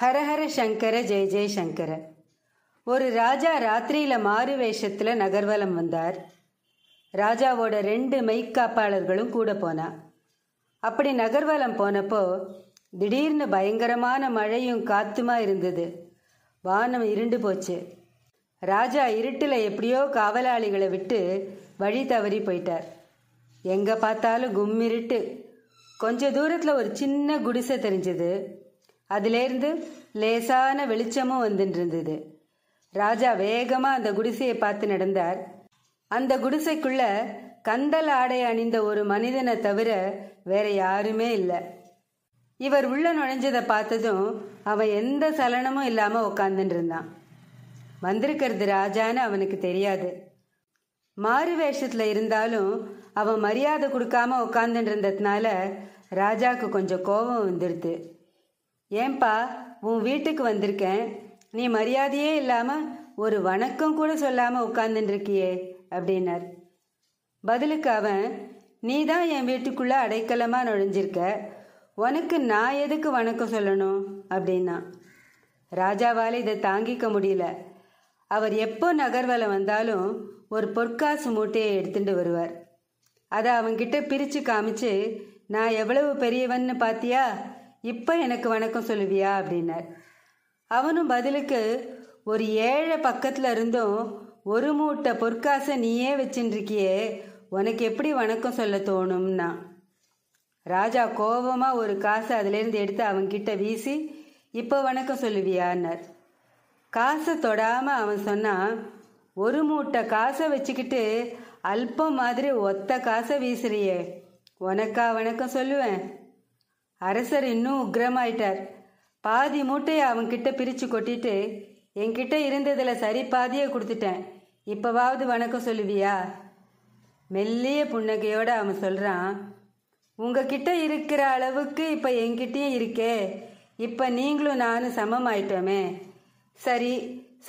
ஹரஹர சங்கர ஜெய ஜெயசங்கர ஒரு ராஜா ராத்திரியில் மாறு வேஷத்துல நகர்வலம் வந்தார் ராஜாவோட ரெண்டு காப்பாளர்களும் கூட போனா அப்படி நகர்வலம் போனப்போ திடீர்னு பயங்கரமான மழையும் காத்துமா இருந்தது வானம் இருண்டு போச்சு ராஜா இருட்டில் எப்படியோ காவலாளிகளை விட்டு வழி தவறி போயிட்டார் எங்கே பார்த்தாலும் கும்மிருட்டு கொஞ்ச தூரத்தில் ஒரு சின்ன குடிசை தெரிஞ்சது அதிலேருந்து லேசான வெளிச்சமும் வந்துட்டு ராஜா வேகமா அந்த குடிசையை பார்த்து நடந்தார் அந்த குடிசைக்குள்ள கந்தல் ஆடை அணிந்த ஒரு மனிதனை தவிர வேற யாருமே இல்லை இவர் உள்ள நுழைஞ்சதை பார்த்ததும் அவன் எந்த சலனமும் இல்லாம உக்காந்துட்டு இருந்தான் வந்திருக்கிறது ராஜான்னு அவனுக்கு தெரியாது மாறு வேஷத்துல இருந்தாலும் அவன் மரியாதை கொடுக்காம உக்காந்துட்டு இருந்ததுனால ராஜாவுக்கு கொஞ்சம் கோபம் வந்துடுது ஏன்பா உன் வீட்டுக்கு வந்திருக்கேன் நீ மரியாதையே இல்லாமல் ஒரு வணக்கம் கூட சொல்லாமல் உட்கார்ந்துருக்கியே அப்படின்னார் பதிலுக்கு அவன் நீ தான் என் வீட்டுக்குள்ளே அடைக்கலமாக நுழைஞ்சிருக்க உனக்கு நான் எதுக்கு வணக்கம் சொல்லணும் அப்படின்னா ராஜாவால் இதை தாங்கிக்க முடியல அவர் எப்போ நகர்வல வந்தாலும் ஒரு பொற்காசு மூட்டையை எடுத்துட்டு வருவார் அதை அவன்கிட்ட பிரித்து காமிச்சு நான் எவ்வளவு பெரியவன்னு பார்த்தியா இப்போ எனக்கு வணக்கம் சொல்லுவியா அப்படின்னார் அவனும் பதிலுக்கு ஒரு ஏழை பக்கத்தில் இருந்தும் ஒரு மூட்டை பொற்காசை நீயே வச்சுருக்கியே உனக்கு எப்படி வணக்கம் சொல்ல தோணும்னா ராஜா கோபமாக ஒரு காசை அதுலேருந்து எடுத்து அவன்கிட்ட வீசி இப்போ வணக்கம் சொல்லுவியான்னார் காசை தொடாமல் அவன் சொன்னான் ஒரு மூட்டை காசை வச்சுக்கிட்டு அல்பம் மாதிரி ஒத்த காசை வீசுறியே உனக்கா வணக்கம் சொல்லுவேன் அரசர் இன்னும் உக்ரமாயிட்டார் பாதி மூட்டையை அவன்கிட்ட பிரித்து கொட்டிட்டு என்கிட்ட இருந்ததில் சரி பாதியை கொடுத்துட்டேன் இப்போவாவது வணக்கம் சொல்லுவியா மெல்லிய புன்னகையோடு அவன் சொல்கிறான் உங்ககிட்ட இருக்கிற அளவுக்கு இப்போ என்கிட்டயும் இருக்கே இப்போ நீங்களும் நானும் சமமாயிட்டோமே சரி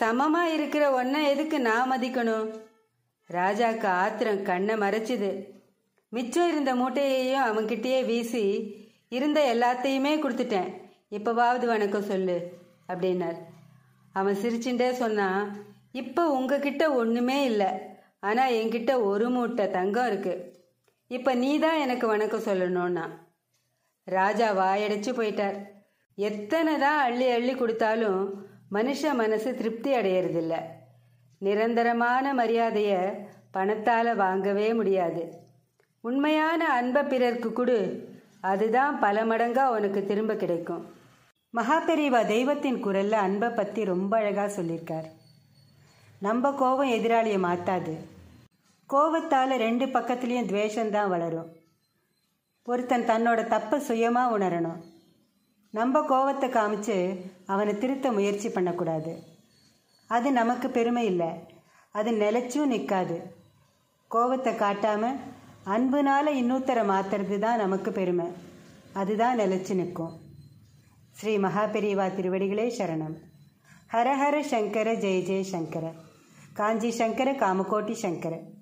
சமமாக இருக்கிற ஒன்றை எதுக்கு நான் மதிக்கணும் ராஜாக்கு ஆத்திரம் கண்ணை மறைச்சிது மிச்சம் இருந்த மூட்டையையும் அவன்கிட்டயே வீசி இருந்த எல்லாத்தையுமே கொடுத்துட்டேன் இப்போவாவது வணக்கம் சொல்லு அப்படின்னார் அவன் சிரிச்சுட்டே சொன்னான் இப்போ உங்ககிட்ட ஒன்றுமே இல்லை ஆனால் என்கிட்ட ஒரு மூட்டை தங்கம் இருக்கு இப்போ நீ தான் எனக்கு வணக்கம் சொல்லணும்னா ராஜா வாயடைச்சு போயிட்டார் எத்தனை தான் அள்ளி அள்ளி கொடுத்தாலும் மனுஷ மனசு திருப்தி அடையறதில்ல நிரந்தரமான மரியாதையை பணத்தால் வாங்கவே முடியாது உண்மையான அன்பை பிறர்க்கு கொடு அதுதான் பல மடங்காக உனக்கு திரும்ப கிடைக்கும் மகாபெரிவா தெய்வத்தின் குரலில் அன்பை பற்றி ரொம்ப அழகாக சொல்லியிருக்கார் நம்ம கோபம் எதிராளியை மாற்றாது கோபத்தால் ரெண்டு பக்கத்துலேயும் துவேஷந்தான் வளரும் ஒருத்தன் தன்னோட தப்பை சுயமாக உணரணும் நம்ம கோவத்தை காமிச்சு அவனை திருத்த முயற்சி பண்ணக்கூடாது அது நமக்கு பெருமை இல்லை அது நிலச்சும் நிற்காது கோவத்தை காட்டாமல் அன்புனால் இன்னொத்தரை மாத்துறது தான் நமக்கு பெருமை அதுதான் நிலச்சி நிற்கும் ஸ்ரீ மகாபெரிவா திருவடிகளே சரணம் ஹரஹர சங்கர ஜெய ஜெய சங்கர காஞ்சி சங்கர காமகோட்டி சங்கர